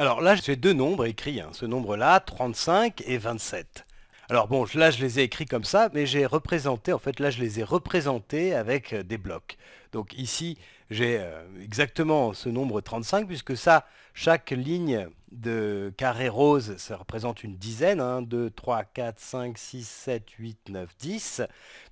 Alors là, j'ai deux nombres écrits, hein. ce nombre-là, 35 et 27. Alors bon, là je les ai écrits comme ça, mais j'ai représenté, en fait là je les ai représentés avec euh, des blocs. Donc ici, j'ai euh, exactement ce nombre 35, puisque ça, chaque ligne de carré rose, ça représente une dizaine, 1, 2, 3, 4, 5, 6, 7, 8, 9, 10.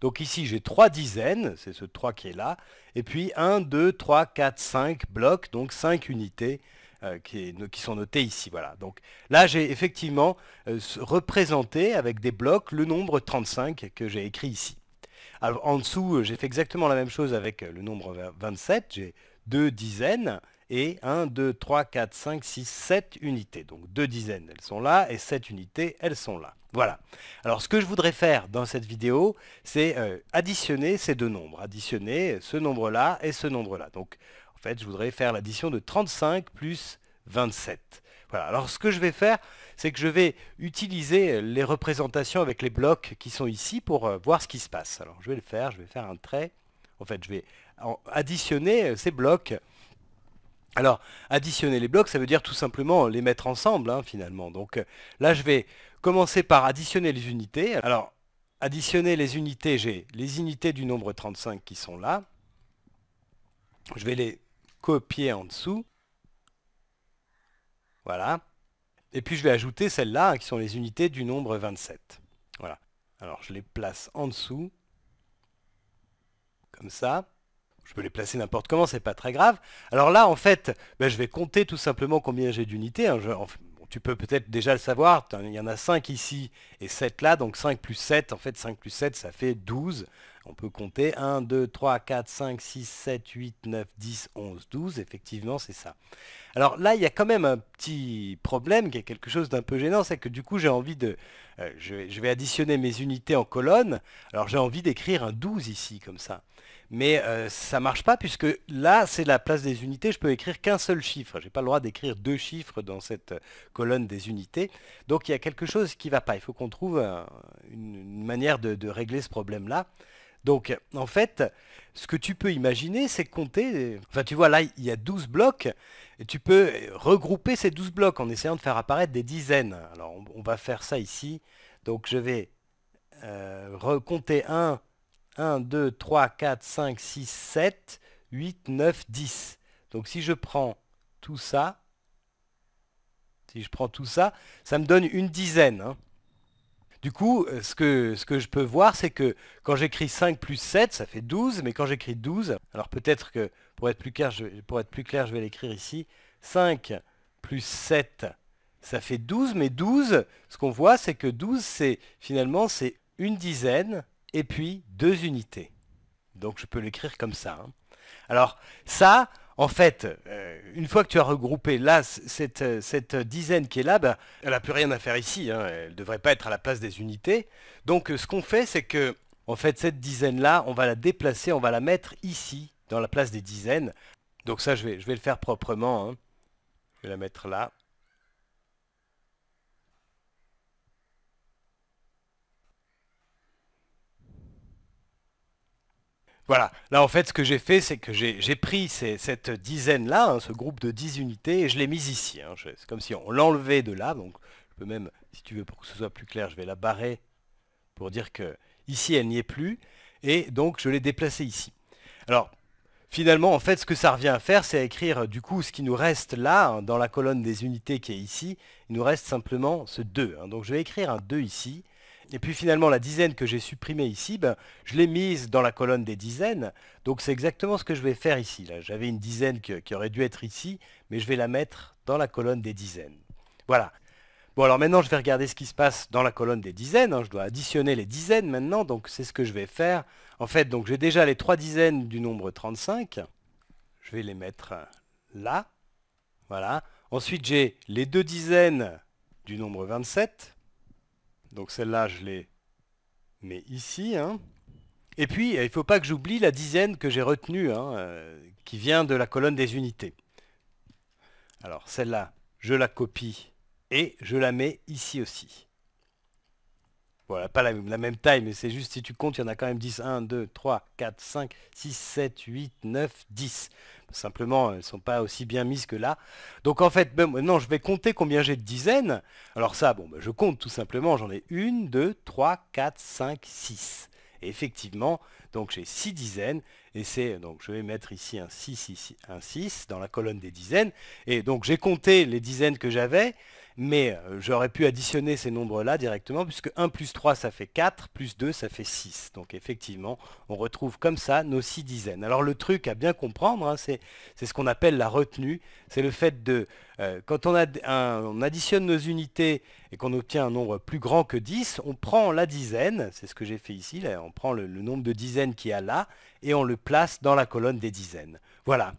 Donc ici j'ai 3 dizaines, c'est ce 3 qui est là, et puis 1, 2, 3, 4, 5 blocs, donc 5 unités euh, qui, sont notés ici. Voilà. Donc là, j'ai effectivement euh, représenté avec des blocs le nombre 35 que j'ai écrit ici. en dessous, euh, j'ai fait exactement la même chose avec le nombre 27. J'ai deux dizaines et 1, 2, 3, 4, 5, 6, 7 unités. Donc deux dizaines, elles sont là, et 7 unités, elles sont là. Voilà. Alors ce que je voudrais faire dans cette vidéo, c'est additionner ces deux nombres, additionner ce nombre-là et ce nombre-là. Donc en fait, je voudrais faire l'addition de 35 plus 27. Voilà. Alors ce que je vais faire, c'est que je vais utiliser les représentations avec les blocs qui sont ici pour euh, voir ce qui se passe. Alors je vais le faire, je vais faire un trait. En fait, je vais additionner euh, ces blocs. Alors, additionner les blocs, ça veut dire tout simplement les mettre ensemble, hein, finalement. Donc euh, là, je vais commencer par additionner les unités. Alors, additionner les unités, j'ai les unités du nombre 35 qui sont là. Je vais les copier en dessous. Voilà. Et puis je vais ajouter celles-là, hein, qui sont les unités du nombre 27. Voilà. Alors je les place en dessous, comme ça. Je peux les placer n'importe comment, c'est pas très grave. Alors là, en fait, ben, je vais compter tout simplement combien j'ai d'unités. Hein. tu peux peut-être déjà le savoir, il y en a 5 ici et 7 là, donc 5 plus 7, en fait 5 plus 7, ça fait 12. On peut compter 1, 2, 3, 4, 5, 6, 7, 8, 9, 10, 11, 12. Effectivement, c'est ça. Alors là, il y a quand même un petit problème qui est quelque chose d'un peu gênant. C'est que du coup, j'ai envie de... Euh, je, vais additionner mes unités en colonnes. Alors j'ai envie d'écrire un 12 ici, comme ça. Mais euh, ça ne marche pas puisque là, c'est la place des unités. Je peux écrire qu'un seul chiffre. je n'ai pas le droit d'écrire deux chiffres dans cette euh, colonne des unités. Donc il y a quelque chose qui ne va pas. Il faut qu'on trouve une, manière de régler ce problème-là. Donc en fait, ce que tu peux imaginer, c'est compter... Enfin tu vois, là, il y a 12 blocs, et tu peux regrouper ces 12 blocs en essayant de faire apparaître des dizaines. Alors on, va faire ça ici. Donc je vais euh, recompter 1, 1, 2, 3, 4, 5, 6, 7, 8, 9, 10. Donc si je prends tout ça, si je prends tout ça, ça me donne une dizaine. Hein. Du coup, euh, ce que, ce que je peux voir, c'est que quand j'écris 5 plus 7, ça fait 12, mais quand j'écris 12, alors peut-être que pour être plus clair, je, être plus clair, je vais l'écrire ici, 5 plus 7, ça fait 12, mais 12, ce qu'on voit, c'est que 12, c'est finalement, c'est une dizaine et puis deux unités. Donc je peux l'écrire comme ça. Hein. Alors ça, en fait, euh, une fois que tu as regroupé là euh, cette, dizaine qui est là, bah, elle n'a plus rien à faire ici. Hein. Elle ne devrait pas être à la place des unités. Donc euh, ce qu'on fait, c'est que en fait, cette dizaine-là, on va la déplacer, on va la mettre ici, dans la place des dizaines. Donc ça, je vais, je vais le faire proprement. Hein. Je vais la mettre là. Voilà. Là, en fait, ce que j'ai fait, c'est que j'ai pris cette dizaine-là, hein, ce groupe de 10 unités, et je l'ai mise ici. Hein. C'est comme si on l'enlevait de là. Donc, je peux même, si tu veux, pour que ce soit plus clair, je vais la barrer pour dire que ici, elle n'y est plus. Et donc, je l'ai déplacée ici. Alors, finalement, en fait, ce que ça revient à faire, c'est à écrire, du coup, ce qui nous reste là, hein, dans la colonne des unités qui est ici. Il nous reste simplement ce 2. Donc, je vais écrire un 2 ici. Et puis finalement, la dizaine que j'ai supprimée ici, ben, je l'ai mise dans la colonne des dizaines. Donc c'est exactement ce que je vais faire ici. J'avais une dizaine qui aurait dû être ici, mais je vais la mettre dans la colonne des dizaines. Voilà. Bon alors maintenant, je vais regarder ce qui se passe dans la colonne des dizaines. Hein. Je dois additionner les dizaines maintenant, donc c'est ce que je vais faire. En fait, donc j'ai déjà les trois dizaines du nombre 35. Je vais les mettre là. Voilà. Ensuite, j'ai les deux dizaines du nombre 27. Donc celle-là, je l'ai mais ici. Hein. Et puis, il ne faut pas que j'oublie la dizaine que j'ai retenue, hein, euh, qui vient de la colonne des unités. Alors celle-là, je la copie et je la mets ici aussi. Voilà, pas la, même taille, mais c'est juste si tu comptes, il y en a quand même 10. 1, 2, 3, 4, 5, 6, 7, 8, 9, 10. Simplement, elles ne sont pas aussi bien mises que là. Donc en fait, maintenant, je vais compter combien j'ai de dizaines. Alors ça, bon, bah, je compte tout simplement. J'en ai 1, 2, 3, 4, 5, 6. effectivement, donc j'ai 6 dizaines, et c'est, donc je vais mettre ici un 6, ici un 6, dans la colonne des dizaines, et donc j'ai compté les dizaines que j'avais, mais euh, j'aurais pu additionner ces nombres-là directement, puisque 1 plus 3, ça fait 4, plus 2, ça fait 6. Donc effectivement, on retrouve comme ça nos 6 dizaines. Alors le truc à bien comprendre, hein, c'est ce qu'on appelle la retenue. C'est le fait de, euh, quand on, additionne nos unités et qu'on obtient un nombre plus grand que 10, on prend la dizaine, c'est ce que j'ai fait ici, on prend le, le nombre de dizaines qu'il y a là, et on le place dans la colonne des dizaines. Voilà,